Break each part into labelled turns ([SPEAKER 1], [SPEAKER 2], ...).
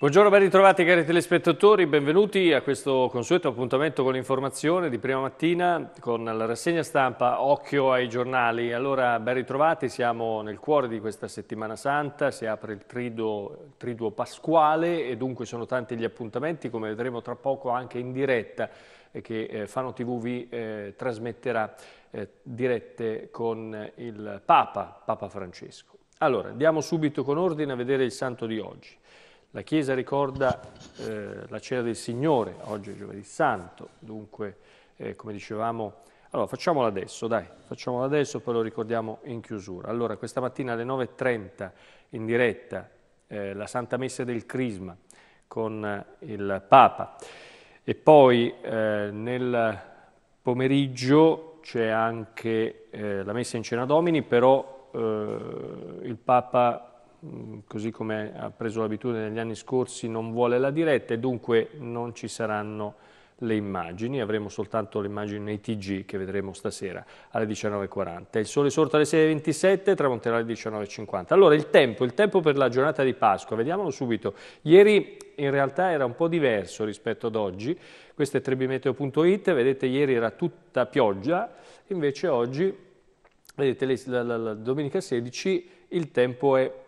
[SPEAKER 1] Buongiorno, ben ritrovati cari telespettatori, benvenuti a questo consueto appuntamento con l'informazione di prima mattina con la rassegna stampa Occhio ai giornali. Allora, ben ritrovati, siamo nel cuore di questa settimana santa, si apre il triduo, triduo pasquale e dunque sono tanti gli appuntamenti, come vedremo tra poco anche in diretta, eh, che eh, Fano TV vi eh, trasmetterà eh, dirette con il Papa, Papa Francesco. Allora, andiamo subito con ordine a vedere il santo di oggi. La Chiesa ricorda eh, la cena del Signore, oggi è giovedì santo, dunque, eh, come dicevamo, allora facciamola adesso, dai, facciamola adesso, poi lo ricordiamo in chiusura. Allora, questa mattina alle 9.30 in diretta eh, la Santa Messa del Crisma con eh, il Papa e poi eh, nel pomeriggio c'è anche eh, la Messa in Cena Domini, però il Papa Mm, così come ha preso l'abitudine negli anni scorsi, non vuole la diretta e dunque non ci saranno le immagini, avremo soltanto le immagini nei TG che vedremo stasera alle 19.40. Il sole sorta alle 6.27, tramonterà alle 19.50. Allora il tempo, il tempo per la giornata di Pasqua, vediamolo subito. Ieri in realtà era un po' diverso rispetto ad oggi, questo è trebimeteo.it, vedete ieri era tutta pioggia, invece oggi, vedete la, la, la, domenica 16 il tempo è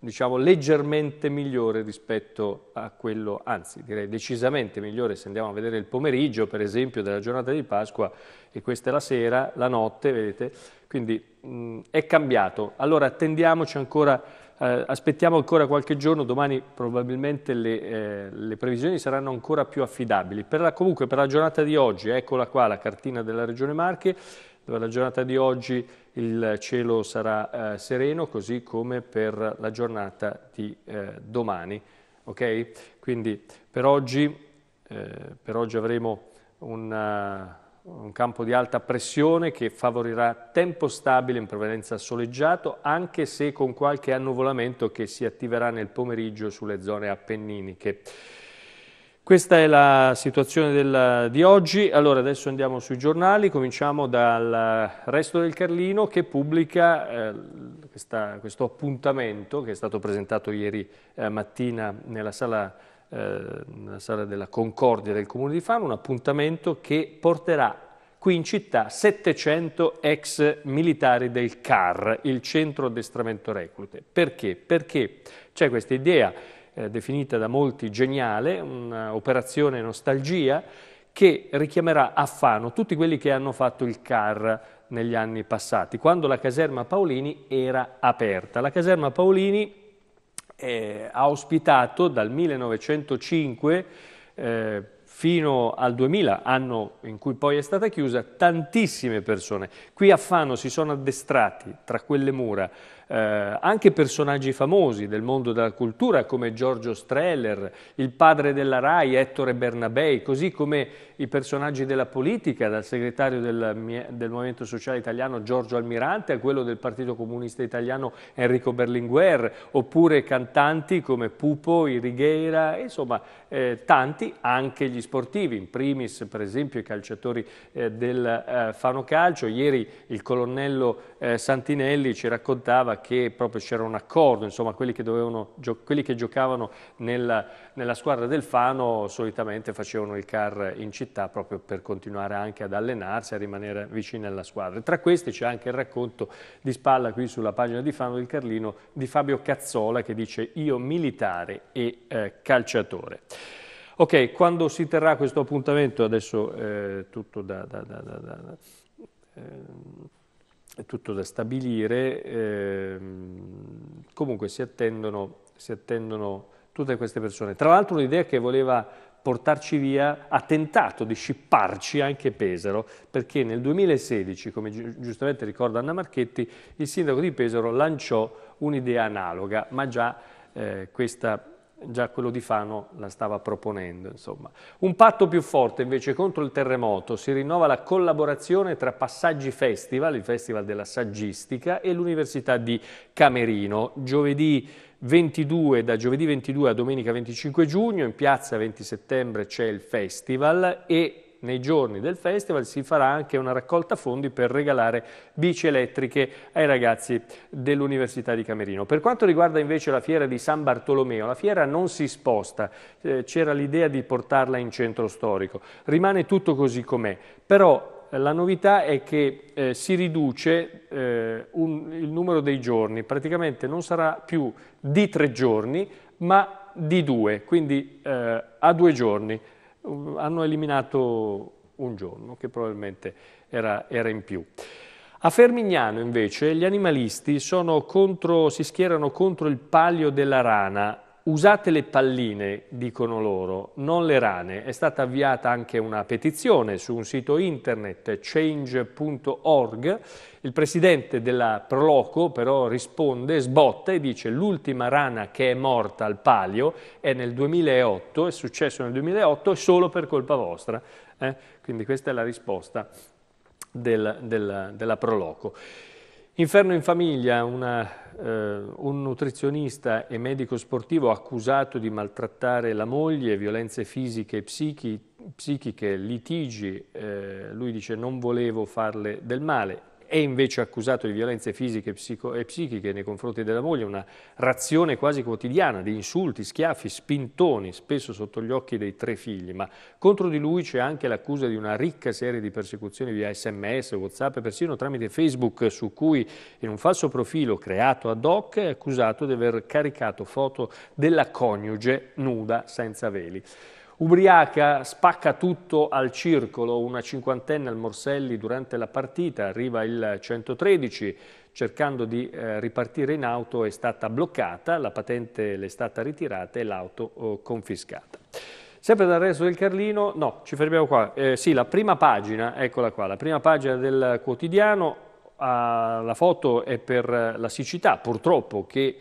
[SPEAKER 1] diciamo, leggermente migliore rispetto a quello, anzi direi decisamente migliore se andiamo a vedere il pomeriggio, per esempio, della giornata di Pasqua, e questa è la sera, la notte, vedete, quindi mh, è cambiato. Allora attendiamoci ancora, eh, aspettiamo ancora qualche giorno, domani probabilmente le, eh, le previsioni saranno ancora più affidabili. Per la, comunque per la giornata di oggi, eccola qua la cartina della Regione Marche, per la giornata di oggi il cielo sarà eh, sereno, così come per la giornata di eh, domani. Okay? Quindi per oggi, eh, per oggi avremo un eh, un campo di alta pressione che favorirà tempo stabile in prevalenza soleggiato, anche se con qualche annuvolamento che si attiverà nel pomeriggio sulle zone appenniniche. Questa è la situazione del, di oggi, allora adesso andiamo sui giornali, cominciamo dal Resto del Carlino che pubblica eh, questa, questo appuntamento che è stato presentato ieri eh, mattina nella sala, eh, nella sala della Concordia del Comune di Fano, un appuntamento che porterà qui in città 700 ex militari del CAR, il Centro Addestramento Reclute. Perché? Perché c'è questa idea eh, definita da molti geniale, un'operazione nostalgia che richiamerà a Fano tutti quelli che hanno fatto il CAR negli anni passati, quando la caserma Paolini era aperta. La caserma Paolini eh, ha ospitato dal 1905 eh, fino al 2000, anno in cui poi è stata chiusa, tantissime persone. Qui a Fano si sono addestrati tra quelle mura eh, anche personaggi famosi del mondo della cultura come Giorgio Streller, il padre della RAI Ettore Bernabei, così come i personaggi della politica, dal segretario del, del Movimento Sociale Italiano Giorgio Almirante a quello del Partito Comunista Italiano Enrico Berlinguer, oppure cantanti come Pupo, Irigheira, insomma eh, tanti, anche gli sportivi, in primis per esempio i calciatori eh, del eh, Fano Calcio. Ieri il colonnello eh, Santinelli ci raccontava che proprio c'era un accordo, insomma quelli che, dovevano, quelli che giocavano nella, nella squadra del Fano solitamente facevano il car in città proprio per continuare anche ad allenarsi, a rimanere vicini alla squadra. E tra questi c'è anche il racconto di spalla qui sulla pagina di Fano del Carlino di Fabio Cazzola che dice io militare e eh, calciatore. Ok, quando si terrà questo appuntamento? Adesso eh, tutto da... da, da, da eh, è tutto da stabilire, eh, comunque si attendono, si attendono tutte queste persone. Tra l'altro un'idea che voleva portarci via, ha tentato di scipparci anche Pesaro, perché nel 2016, come gi giustamente ricorda Anna Marchetti, il sindaco di Pesaro lanciò un'idea analoga, ma già eh, questa già quello di Fano la stava proponendo. Insomma. Un patto più forte invece contro il terremoto si rinnova la collaborazione tra Passaggi Festival, il Festival della Saggistica, e l'Università di Camerino. Giovedì 22, da giovedì 22 a domenica 25 giugno, in piazza 20 settembre c'è il festival e nei giorni del festival si farà anche una raccolta fondi per regalare bici elettriche ai ragazzi dell'Università di Camerino. Per quanto riguarda invece la fiera di San Bartolomeo, la fiera non si sposta, eh, c'era l'idea di portarla in centro storico, rimane tutto così com'è, però eh, la novità è che eh, si riduce eh, un, il numero dei giorni, praticamente non sarà più di tre giorni ma di due, quindi eh, a due giorni eh, hanno eliminato un giorno, che probabilmente era, era in più. A Fermignano invece gli animalisti contro, si schierano contro il palio della rana, Usate le palline, dicono loro, non le rane. È stata avviata anche una petizione su un sito internet change.org. Il presidente della Proloco però risponde, sbotta e dice l'ultima rana che è morta al palio è nel 2008, è successo nel 2008 solo per colpa vostra. Eh? Quindi questa è la risposta del, del, della Proloco. Inferno in famiglia, una, eh, un nutrizionista e medico sportivo accusato di maltrattare la moglie, violenze fisiche e psichi, psichiche, litigi, eh, lui dice non volevo farle del male, è invece accusato di violenze fisiche e psichiche nei confronti della moglie, una razione quasi quotidiana di insulti, schiaffi, spintoni, spesso sotto gli occhi dei tre figli, ma contro di lui c'è anche l'accusa di una ricca serie di persecuzioni via sms, whatsapp e persino tramite Facebook su cui in un falso profilo creato ad hoc è accusato di aver caricato foto della coniuge nuda senza veli. Ubriaca spacca tutto al circolo, una cinquantenne al Morselli durante la partita, arriva il 113, cercando di eh, ripartire in auto è stata bloccata, la patente le è stata ritirata e l'auto oh, confiscata. Sempre dal resto del Carlino, no, ci fermiamo qua, eh, sì, la prima pagina, eccola qua, la prima pagina del quotidiano, ah, la foto è per la siccità, purtroppo, che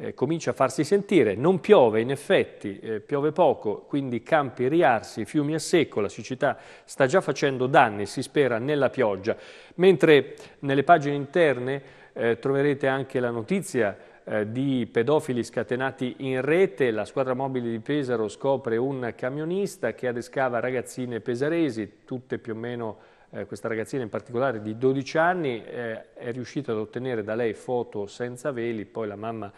[SPEAKER 1] eh, comincia a farsi sentire, non piove in effetti, eh, piove poco, quindi campi riarsi, fiumi a secco, la siccità sta già facendo danni, si spera, nella pioggia, mentre nelle pagine interne eh, troverete anche la notizia eh, di pedofili scatenati in rete, la squadra mobile di Pesaro scopre un camionista che adescava ragazzine pesaresi, tutte più o meno eh, questa ragazzina in particolare di 12 anni eh, è riuscita ad ottenere da lei foto senza veli, poi la mamma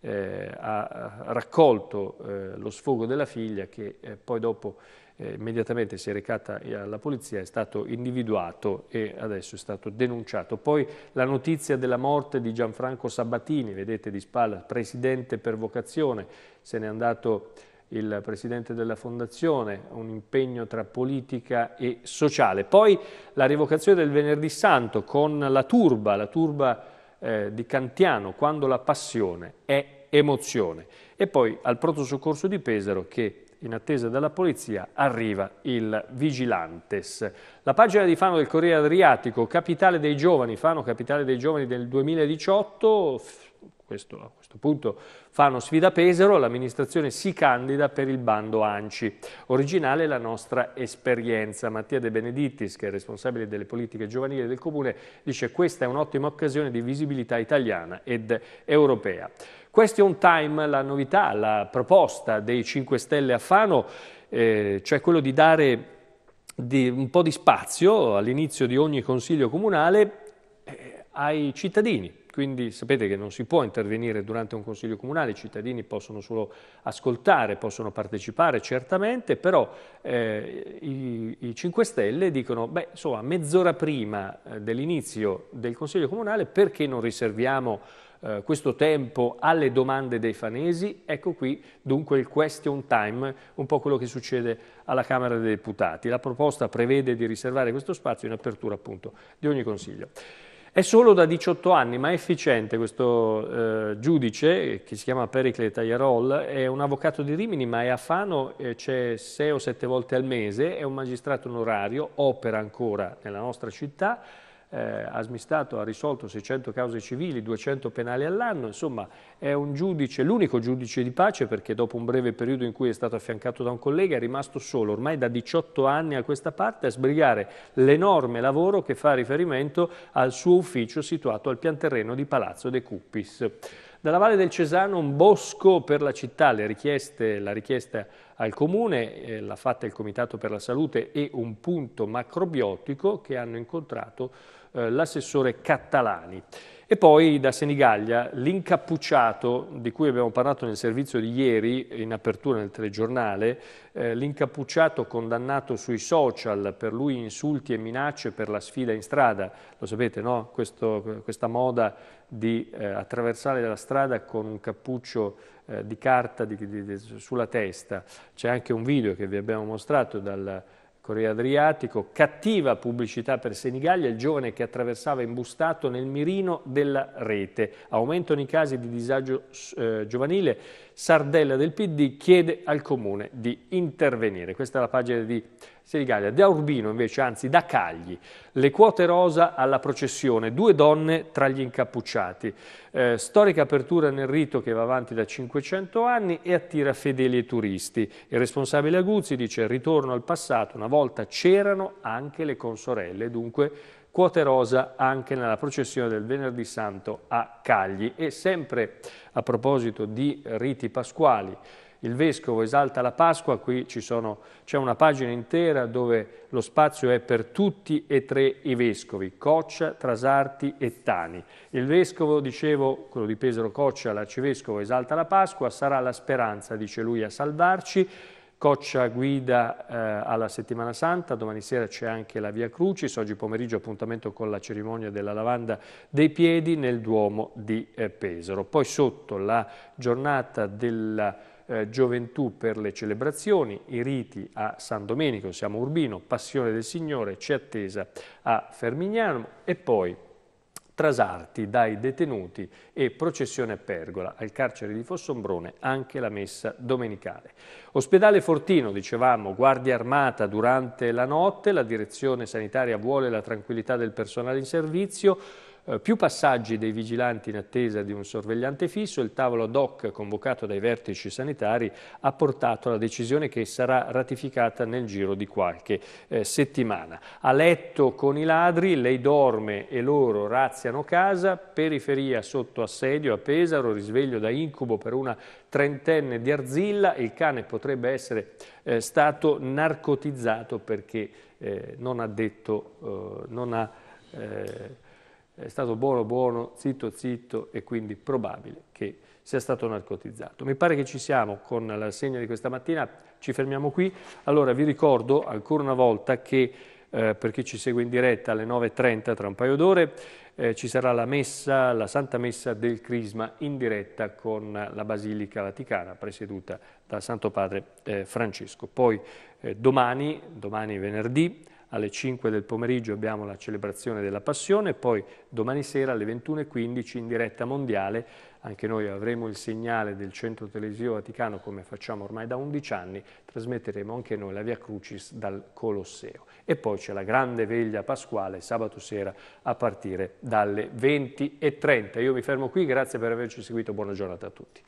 [SPEAKER 1] eh, ha raccolto eh, lo sfogo della figlia che eh, poi dopo eh, immediatamente si è recata alla polizia, è stato individuato e adesso è stato denunciato. Poi la notizia della morte di Gianfranco Sabatini, vedete di spalla, presidente per vocazione, se n'è andato il presidente della fondazione, un impegno tra politica e sociale. Poi la rivocazione del venerdì santo con la turba, la turba eh, di Cantiano, quando la passione è emozione. E poi al pronto soccorso di Pesaro che in attesa della polizia arriva il Vigilantes. La pagina di Fano del Corriere Adriatico, capitale dei giovani, Fano capitale dei giovani del 2018, questo, a questo punto fanno sfida Pesaro, l'amministrazione si candida per il bando ANCI. Originale la nostra esperienza. Mattia De Benedittis, che è responsabile delle politiche giovanili del Comune, dice questa è un'ottima occasione di visibilità italiana ed europea. Question time, la novità, la proposta dei 5 Stelle a Fano, eh, cioè quello di dare di un po' di spazio all'inizio di ogni consiglio comunale eh, ai cittadini quindi sapete che non si può intervenire durante un consiglio comunale, i cittadini possono solo ascoltare, possono partecipare certamente, però eh, i, i, 5 Stelle dicono, beh, insomma, mezz'ora prima eh, dell'inizio del consiglio comunale perché non riserviamo eh, questo tempo alle domande dei fanesi? Ecco qui dunque il question time, un po' quello che succede alla Camera dei Deputati. La proposta prevede di riservare questo spazio in apertura appunto di ogni consiglio. È solo da 18 anni, ma è efficiente questo eh, giudice, che si chiama Pericle Tagliarol, è un avvocato di Rimini, ma è a Fano, eh, c'è 6 o 7 volte al mese, è un magistrato onorario, opera ancora nella nostra città, eh, ha smistato, ha risolto 600 cause civili, 200 penali all'anno, insomma è un giudice, l'unico giudice di pace perché dopo un breve periodo in cui è stato affiancato da un collega è rimasto solo ormai da 18 anni a questa parte a sbrigare l'enorme lavoro che fa riferimento al suo ufficio situato al pianterreno di Palazzo De Cuppis. Dalla Valle del Cesano un bosco per la città, la richiesta al Comune eh, l'ha fatta il Comitato per la Salute e un punto macrobiotico che hanno incontrato eh, l'assessore Cattalani. E poi da Senigallia l'incappucciato di cui abbiamo parlato nel servizio di ieri in apertura nel telegiornale, eh, l'incappucciato condannato sui social per lui insulti e minacce per la sfida in strada, lo sapete no? Questo, questa moda di eh, attraversare la strada con un cappuccio eh, di carta di, di, di, sulla testa, c'è anche un video che vi abbiamo mostrato dal Corriere Adriatico, cattiva pubblicità per Senigallia, il giovane che attraversava imbustato nel mirino della rete. Aumentano i casi di disagio eh, giovanile Sardella del PD chiede al Comune di intervenire. Questa è la pagina di Senigallia. Da Urbino invece, anzi da Cagli, le quote rosa alla processione, due donne tra gli incappucciati. Eh, storica apertura nel rito che va avanti da 500 anni e attira fedeli e turisti. Il responsabile Aguzzi dice ritorno al passato, una volta c'erano anche le consorelle, dunque quote rosa anche nella processione del Venerdì Santo a Cagli. E sempre a proposito di riti pasquali, il Vescovo esalta la Pasqua, qui c'è una pagina intera dove lo spazio è per tutti e tre i Vescovi, Coccia, Trasarti e Tani. Il Vescovo, dicevo, quello di Pesaro Coccia, l'arcivescovo, esalta la Pasqua, sarà la speranza, dice lui, a salvarci, Coccia guida eh, alla Settimana Santa, domani sera c'è anche la Via Crucis, oggi pomeriggio appuntamento con la cerimonia della lavanda dei piedi nel Duomo di eh, Pesaro. Poi sotto la giornata della eh, gioventù per le celebrazioni, i riti a San Domenico, siamo Urbino, Passione del Signore, c'è attesa a Fermignano e poi Trasarti dai detenuti e processione a Pergola, al carcere di Fossombrone anche la messa domenicale. Ospedale Fortino, dicevamo, guardia armata durante la notte, la direzione sanitaria vuole la tranquillità del personale in servizio, eh, più passaggi dei vigilanti in attesa di un sorvegliante fisso, il tavolo ad hoc convocato dai vertici sanitari ha portato alla decisione che sarà ratificata nel giro di qualche eh, settimana. A letto con i ladri, lei dorme e loro razziano casa, periferia sotto assedio a Pesaro, risveglio da incubo per una trentenne di Arzilla, il cane potrebbe essere eh, stato narcotizzato perché eh, non ha detto, eh, non ha eh, è stato buono buono, zitto zitto e quindi probabile che sia stato narcotizzato. Mi pare che ci siamo con la segna di questa mattina, ci fermiamo qui. Allora vi ricordo ancora una volta che eh, per chi ci segue in diretta alle 9.30 tra un paio d'ore eh, ci sarà la messa, la Santa Messa del Crisma in diretta con la Basilica Vaticana presieduta da Santo Padre eh, Francesco. Poi eh, domani, domani venerdì, alle 5 del pomeriggio abbiamo la celebrazione della Passione, poi domani sera alle 21.15 in diretta mondiale anche noi avremo il segnale del Centro Televisivo Vaticano come facciamo ormai da 11 anni, trasmetteremo anche noi la Via Crucis dal Colosseo. E poi c'è la grande veglia pasquale sabato sera a partire dalle 20.30. Io mi fermo qui, grazie per averci seguito, buona giornata a tutti.